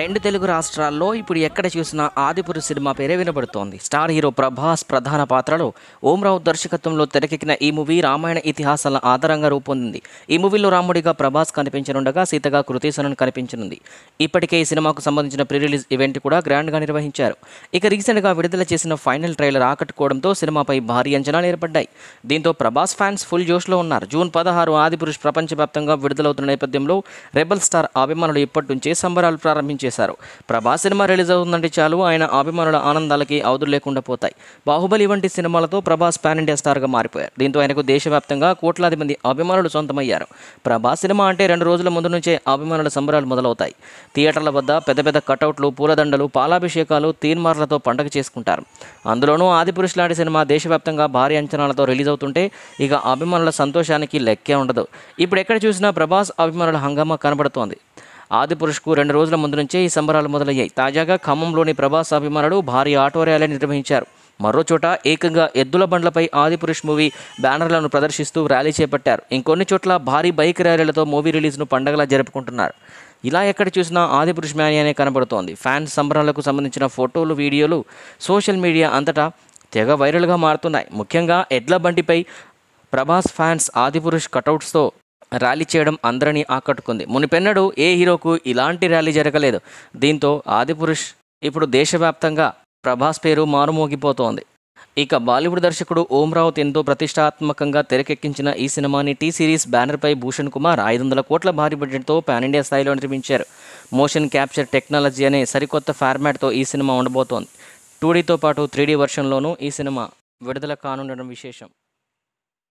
రెండు తెలుగు రాష్ట్రాల్లో ఇప్పుడు ఎక్కడ చూసినా ఆదిపురుష్ సినిమా పేరే వినబడుతోంది స్టార్ హీరో ప్రభాస్ ప్రధాన పాత్రలో ఓంరావు దర్శకత్వంలో తెరకెక్కిన ఈ మూవీ రామాయణ ఇతిహాసాల ఆధారంగా రూపొందింది ఈ మూవీలో రాముడిగా ప్రభాస్ కనిపించనుండగా సీతగా కృతీసనన్ కనిపించనుంది ఇప్పటికే ఈ సినిమాకు సంబంధించిన ప్రీ రిలీజ్ ఈవెంట్ కూడా గ్రాండ్గా నిర్వహించారు ఇక రీసెంట్గా విడుదల చేసిన ఫైనల్ ట్రైలర్ ఆకట్టుకోవడంతో సినిమాపై భారీ అంచనాలు ఏర్పడ్డాయి దీంతో ప్రభాస్ ఫ్యాన్స్ ఫుల్ జోష్లో ఉన్నారు జూన్ పదహారు ఆదిపురుష్ ప్రపంచవ్యాప్తంగా విడుదలవుతున్న నేపథ్యంలో రెబల్ స్టార్ అభిమానులు ఇప్పటి నుంచే సంబరాలు ప్రారంభించారు ప్రారంభించేశారు ప్రభా సినిమా రిలీజ్ అవుతుందంటే చాలు ఆయన అభిమానుల ఆనందాలకి అవధులు లేకుండా పోతాయి బాహుబలి వంటి సినిమాలతో ప్రభాస్ పాన్ ఇండియా స్టార్గా మారిపోయారు దీంతో ఆయనకు దేశవ్యాప్తంగా కోట్లాది మంది అభిమానులు సొంతమయ్యారు ప్రభా సినిమా అంటే రెండు రోజుల ముందు నుంచే అభిమానుల సంబరాలు మొదలవుతాయి థియేటర్ల వద్ద పెద్ద పెద్ద కటౌట్లు పూలదండలు పాలాభిషేకాలు తీన్మార్లతో పండగ చేసుకుంటారు అందులోనూ ఆదిపురుష్ లాంటి సినిమా దేశవ్యాప్తంగా భారీ అంచనాలతో రిలీజ్ అవుతుంటే ఇక అభిమానుల సంతోషానికి లెక్కే ఉండదు ఇప్పుడు ఎక్కడ చూసినా ప్రభాస్ అభిమానుల హంగామా కనబడుతోంది పురుషుకు రెండు రోజుల ముందు నుంచే ఈ సంబరాలు మొదలయ్యాయి తాజాగా ఖమ్మంలోని ప్రభాస్ అభిమానులు భారీ ఆటో ర్యాలీ నిర్వహించారు మరో చోట ఏకంగా ఎద్దుల బండ్లపై ఆదిపురుష్ మూవీ బ్యానర్లను ప్రదర్శిస్తూ ర్యాలీ చేపట్టారు ఇంకొన్ని చోట్ల భారీ బైక్ ర్యాలీలతో మూవీ రిలీజ్ను పండగలా జరుపుకుంటున్నారు ఇలా ఎక్కడ చూసినా ఆదిపురుష్ మ్యానియానే కనబడుతోంది ఫ్యాన్స్ సంబరాలకు సంబంధించిన ఫోటోలు వీడియోలు సోషల్ మీడియా అంతటా తెగ వైరల్గా మారుతున్నాయి ముఖ్యంగా ఎడ్ల బండిపై ప్రభాస్ ఫ్యాన్స్ ఆదిపురుష్ కటౌట్స్తో ర్యాలీ చేయడం అందరినీ ఆకట్టుకుంది మునిపెన్నడు ఏ హీరోకు ఇలాంటి ర్యాలీ జరగలేదు దీంతో ఆదిపురుష్ ఇప్పుడు దేశవ్యాప్తంగా ప్రభాస్ పేరు మారుమోగిపోతోంది ఇక బాలీవుడ్ దర్శకుడు ఓం రావుత్ ఎంతో ప్రతిష్టాత్మకంగా తెరకెక్కించిన ఈ సినిమాని టీ సిరీస్ బ్యానర్పై భూషణ్ కుమార్ ఐదు వందల కోట్ల భారీ బడ్జెట్తో పాన్ ఇండియా స్థాయిలో నిర్మించారు మోషన్ క్యాప్చర్ టెక్నాలజీ అనే సరికొత్త ఫార్మాట్తో ఈ సినిమా ఉండబోతోంది టూడీతో పాటు త్రీడీ వర్షన్లోనూ ఈ సినిమా విడుదల కానుండడం విశేషం